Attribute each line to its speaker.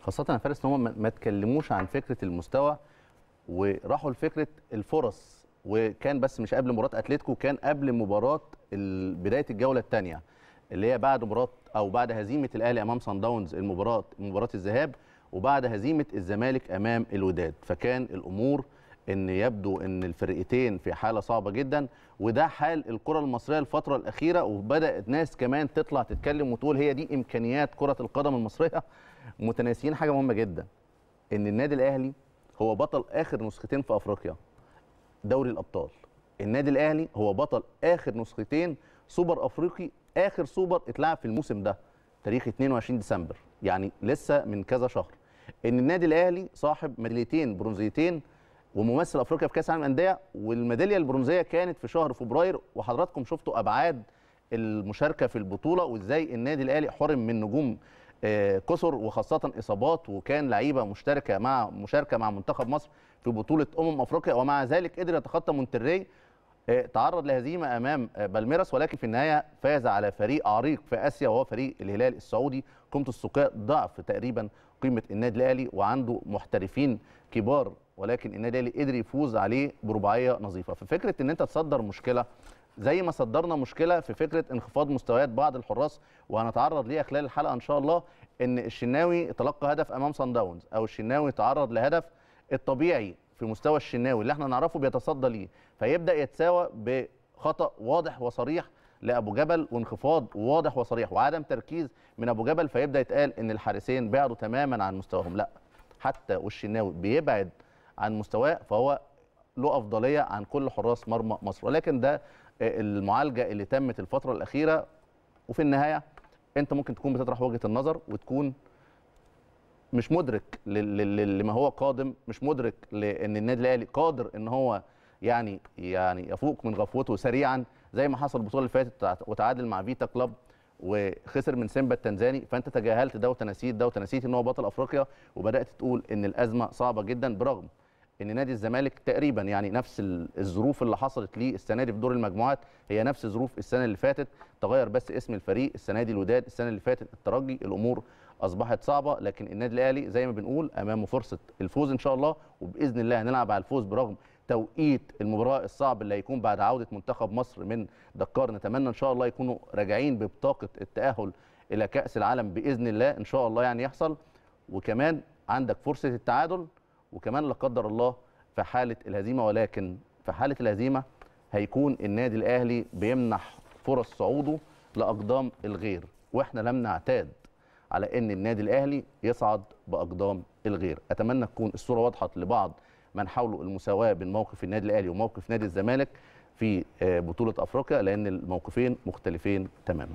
Speaker 1: خاصه يا فارس ان هم ما اتكلموش عن فكره المستوى وراحوا لفكره الفرص وكان بس مش قبل مباراه اتلتيكو كان قبل مباراه بدايه الجوله الثانيه اللي هي بعد مباراه او بعد هزيمه الاهلي امام سان داونز المباراه مباراه الذهاب وبعد هزيمه الزمالك امام الوداد فكان الامور ان يبدو ان الفرقتين في حاله صعبه جدا وده حال الكره المصريه الفتره الاخيره وبدات ناس كمان تطلع تتكلم وتقول هي دي امكانيات كره القدم المصريه متناسيين حاجه مهمه جدا ان النادي الاهلي هو بطل اخر نسختين في افريقيا دوري الابطال النادي الاهلي هو بطل اخر نسختين سوبر افريقي اخر سوبر اتلعب في الموسم ده تاريخ 22 ديسمبر يعني لسه من كذا شهر ان النادي الاهلي صاحب ميداليتين برونزيتين وممثل افريقيا في كاس العالم الانديه والميداليه البرونزيه كانت في شهر فبراير وحضراتكم شفتوا ابعاد المشاركه في البطوله وازاي النادي الاهلي حرم من نجوم آه، كسر وخاصه اصابات وكان لعيبه مشتركه مع مشاركه مع منتخب مصر في بطوله امم افريقيا ومع ذلك قدر يتخطى مونتري آه، تعرض لهزيمه امام آه، بالميراس ولكن في النهايه فاز على فريق عريق في اسيا وهو فريق الهلال السعودي قيمه السكان ضعف تقريبا قيمه النادي الاهلي وعنده محترفين كبار ولكن النادي الاهلي قدر يفوز عليه برباعيه نظيفه ففكره ان انت تصدر مشكله زي ما صدرنا مشكله في فكره انخفاض مستويات بعض الحراس وهنتعرض ليها خلال الحلقه ان شاء الله ان الشناوي تلقى هدف امام سان داونز او الشناوي تعرض لهدف الطبيعي في مستوى الشناوي اللي احنا نعرفه بيتصدى ليه فيبدا يتساوى بخطا واضح وصريح لابو جبل وانخفاض واضح وصريح وعدم تركيز من ابو جبل فيبدا يتقال ان الحارسين بعدوا تماما عن مستواهم لا حتى والشناوي بيبعد عن مستواه فهو له افضليه عن كل حراس مرمى مصر ولكن ده آه، المعالجه اللي تمت الفتره الاخيره وفي النهايه انت ممكن تكون بتطرح وجهه النظر وتكون مش مدرك لما هو قادم مش مدرك لان النادي الاهلي قادر ان هو يعني يعني يفوق من غفوته سريعا زي ما حصل البطوله اللي فاتت وتعادل مع فيتا كلوب وخسر من سيمبا التنزاني فانت تجاهلت ده وتنسيت ده وتنسيت ان هو بطل افريقيا وبدات تقول ان الازمه صعبه جدا برغم ان نادي الزمالك تقريبا يعني نفس الظروف اللي حصلت ليه السنه دي في دور المجموعات هي نفس ظروف السنه اللي فاتت تغير بس اسم الفريق السنه دي الوداد السنه اللي فاتت الترجي الامور اصبحت صعبه لكن النادي الاهلي زي ما بنقول امامه فرصه الفوز ان شاء الله وباذن الله هنلعب على الفوز برغم توقيت المباراه الصعب اللي هيكون بعد عوده منتخب مصر من دكار نتمنى ان شاء الله يكونوا راجعين ببطاقه التاهل الى كاس العالم باذن الله ان شاء الله يعني يحصل وكمان عندك فرصه التعادل وكمان لا قدر الله في حاله الهزيمه ولكن في حاله الهزيمه هيكون النادي الاهلي بيمنح فرص صعوده لاقدام الغير واحنا لم نعتاد على ان النادي الاهلي يصعد باقدام الغير اتمنى تكون الصوره وضحت لبعض من حاولوا المساواه بين موقف النادي الاهلي وموقف نادي الزمالك في آه، بطوله افريقيا لان الموقفين مختلفين تماما